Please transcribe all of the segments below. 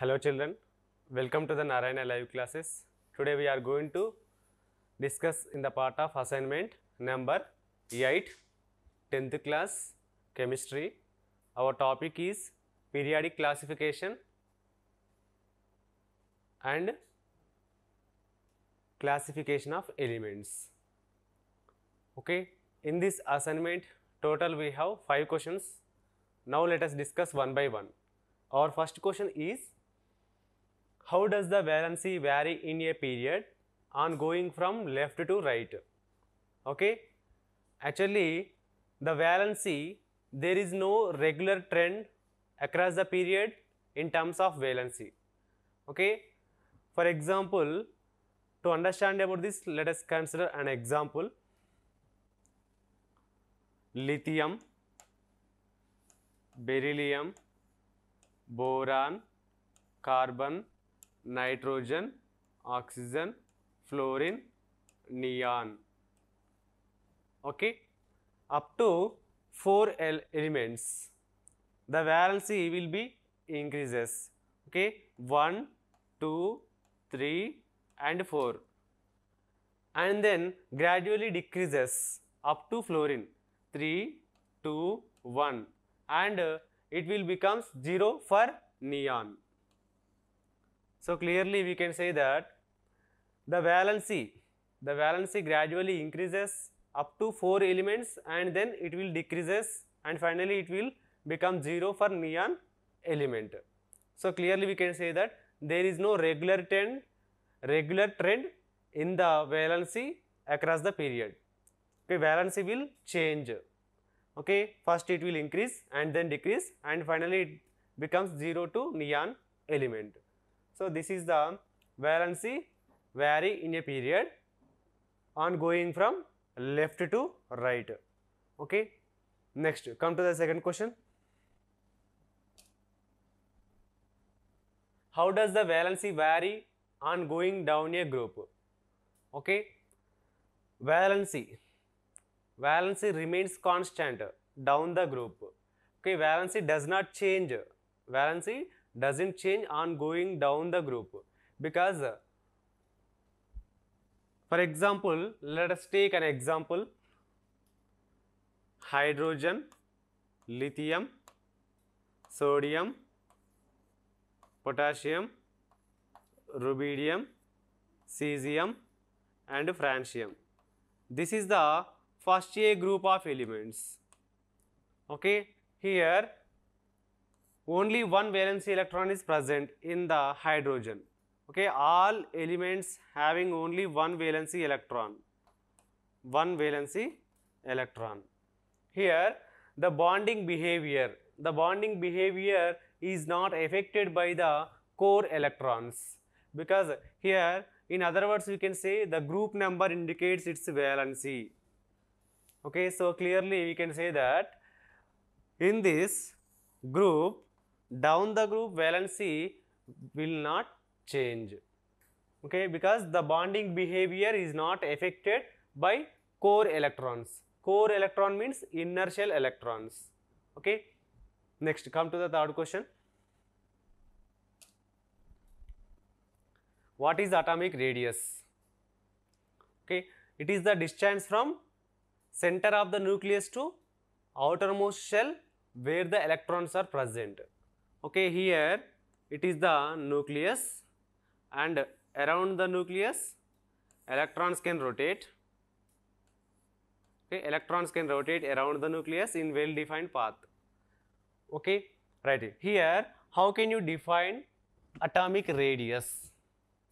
Hello children, welcome to the Narayana live classes. Today we are going to discuss in the part of assignment number 8, 10th class chemistry. Our topic is periodic classification and classification of elements. Okay, in this assignment total we have 5 questions. Now let us discuss one by one. Our first question is how does the valency vary in a period on going from left to right? Okay. Actually, the valency, there is no regular trend across the period in terms of valency. Okay. For example, to understand about this, let us consider an example. Lithium, beryllium, boron, carbon, nitrogen, oxygen, fluorine, neon. Okay, up to 4 L elements, the valency will be increases. Okay, 1, 2, 3 and 4 and then gradually decreases up to fluorine 3, 2, 1 and uh, it will becomes 0 for neon. So, clearly we can say that the valency, the valency gradually increases up to 4 elements and then it will decreases and finally it will become 0 for neon element. So, clearly we can say that there is no regular trend, regular trend in the valency across the period. Okay, valency will change. Okay, first it will increase and then decrease and finally it becomes 0 to neon element. So, this is the valency vary in a period on going from left to right. Okay. Next, come to the second question. How does the valency vary on going down a group? Okay. Valency. Valency remains constant down the group. Okay, valency does not change. Valency doesn't change on going down the group because for example let us take an example hydrogen lithium sodium potassium rubidium cesium and francium this is the first a group of elements okay here only one valency electron is present in the hydrogen okay all elements having only one valency electron one valency electron here the bonding behavior the bonding behavior is not affected by the core electrons because here in other words we can say the group number indicates its valency okay so clearly we can say that in this group down the group valency will not change okay because the bonding behavior is not affected by core electrons core electron means inertial electrons okay next come to the third question what is atomic radius okay it is the distance from center of the nucleus to outermost shell where the electrons are present okay here it is the nucleus and around the nucleus electrons can rotate okay electrons can rotate around the nucleus in well defined path okay right here how can you define atomic radius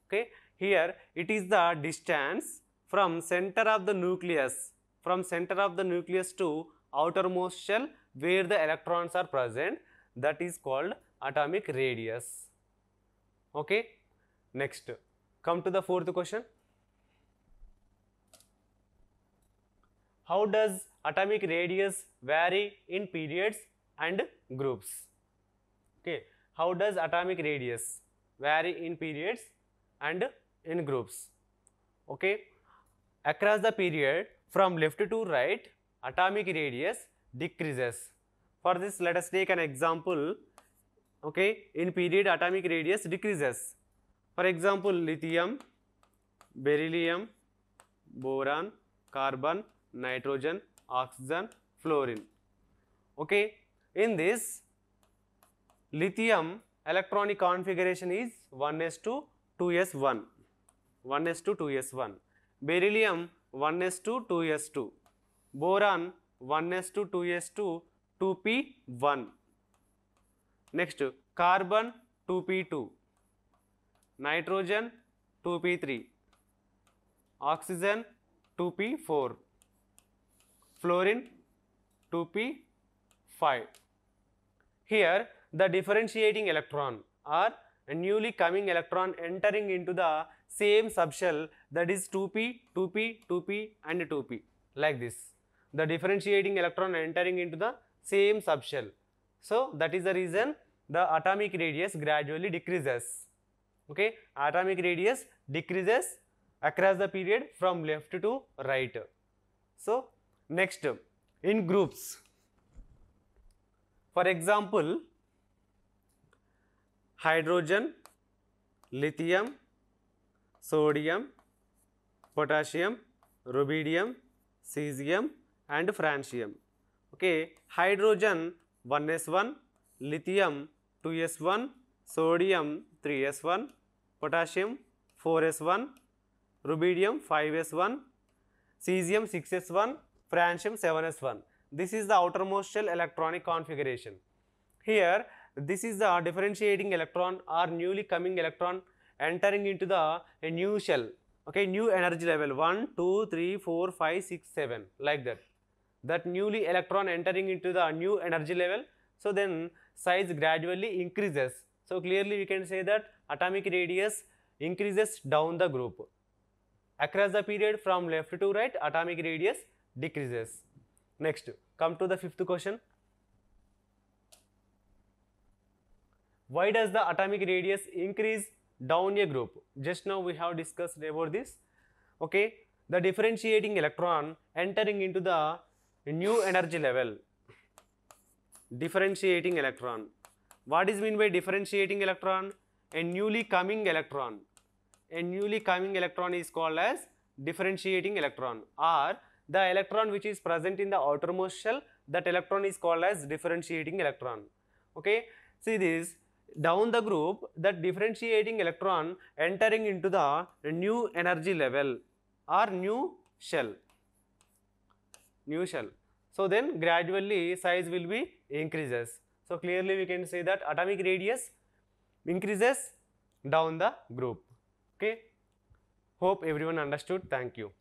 okay here it is the distance from center of the nucleus from center of the nucleus to outermost shell where the electrons are present that is called atomic radius. Okay. Next, come to the fourth question. How does atomic radius vary in periods and groups? Okay. How does atomic radius vary in periods and in groups? Okay. Across the period from left to right, atomic radius decreases for this let us take an example okay in period atomic radius decreases. For example lithium, beryllium, boron, carbon, nitrogen, oxygen, fluorine okay. In this lithium electronic configuration is 1s two 2s1, 1s two 2s1, beryllium 1s 2 2s2, boron 1s two 2s2 2p1 next carbon 2p2 nitrogen 2p3 oxygen 2p4 fluorine 2p5 here the differentiating electron or a newly coming electron entering into the same subshell that is 2p 2p 2p and 2p like this the differentiating electron entering into the same subshell. So, that is the reason the atomic radius gradually decreases. Okay, atomic radius decreases across the period from left to right. So, next in groups. For example, hydrogen, lithium, sodium, potassium, rubidium, cesium and francium okay hydrogen 1s1 lithium 2s1 sodium 3s1 potassium 4s1 rubidium 5s1 cesium 6s1 francium 7s1 this is the outermost shell electronic configuration here this is the differentiating electron or newly coming electron entering into the a new shell okay new energy level 1 2 3 4 5 6 7 like that that newly electron entering into the new energy level. So, then size gradually increases. So, clearly we can say that atomic radius increases down the group. Across the period from left to right atomic radius decreases. Next come to the fifth question. Why does the atomic radius increase down a group? Just now we have discussed about this. Okay. The differentiating electron entering into the new energy level differentiating electron what is mean by differentiating electron a newly coming electron a newly coming electron is called as differentiating electron or the electron which is present in the outermost shell that electron is called as differentiating electron okay see this down the group that differentiating electron entering into the new energy level or new shell new shell. So then gradually size will be increases. So clearly we can say that atomic radius increases down the group. Okay. Hope everyone understood. Thank you.